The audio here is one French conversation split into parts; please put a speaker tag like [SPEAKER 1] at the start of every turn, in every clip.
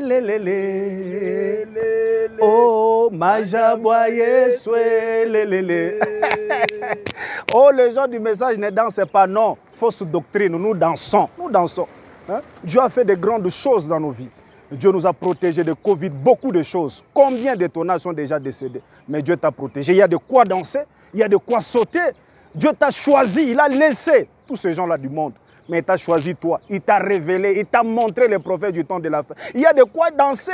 [SPEAKER 1] le le Oh, oh, les gens du message ne dansent pas. Non, fausse doctrine, nous dansons. Nous dansons. Hein? Dieu a fait de grandes choses dans nos vies. Dieu nous a protégés de Covid, beaucoup de choses. Combien de tonnages sont déjà décédés Mais Dieu t'a protégé. Il y a de quoi danser, il y a de quoi sauter. Dieu t'a choisi, il a laissé tous ces gens-là du monde mais il t'a choisi toi. Il t'a révélé, il t'a montré le prophète du temps de la fin. Il y a de quoi danser.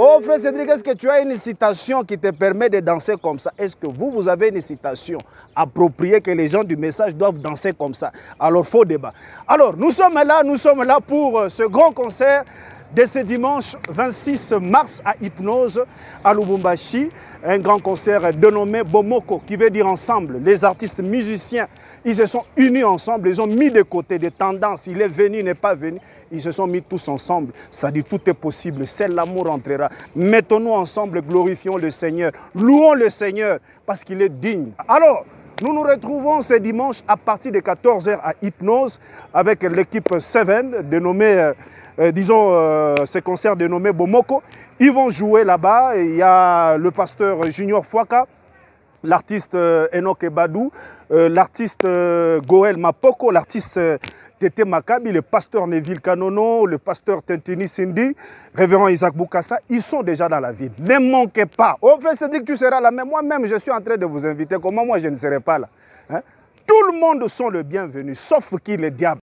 [SPEAKER 1] Oh frère Cédric, est-ce que tu as une citation qui te permet de danser comme ça Est-ce que vous, vous avez une citation appropriée que les gens du message doivent danser comme ça Alors, faux débat. Alors, nous sommes là, nous sommes là pour euh, ce grand concert. Dès ce dimanche 26 mars à Hypnose, à Lubumbashi, un grand concert dénommé Bomoko, qui veut dire ensemble. Les artistes musiciens, ils se sont unis ensemble, ils ont mis de côté des tendances, il est venu, il n'est pas venu, ils se sont mis tous ensemble. ça dit tout est possible, c'est l'amour entrera. Mettons-nous ensemble, glorifions le Seigneur, louons le Seigneur, parce qu'il est digne. Alors, nous nous retrouvons ce dimanche à partir de 14h à Hypnose avec l'équipe Seven, dénommée euh, euh, disons, euh, ce concert nommé Bomoko. Ils vont jouer là-bas. Il y a le pasteur Junior Fouaka, l'artiste euh, Enoch Ebadou, l'artiste Goel Mapoko, l'artiste Tete Makabi, le pasteur Neville Kanono, le pasteur Tintini Cindy, révérend Isaac Boukassa, ils sont déjà dans la ville. Ne manquez pas. Au oh, frère, c'est dit que tu seras là, mais moi-même, je suis en train de vous inviter. Comment moi, je ne serai pas là hein? Tout le monde sont le bienvenu, sauf qui, le diable.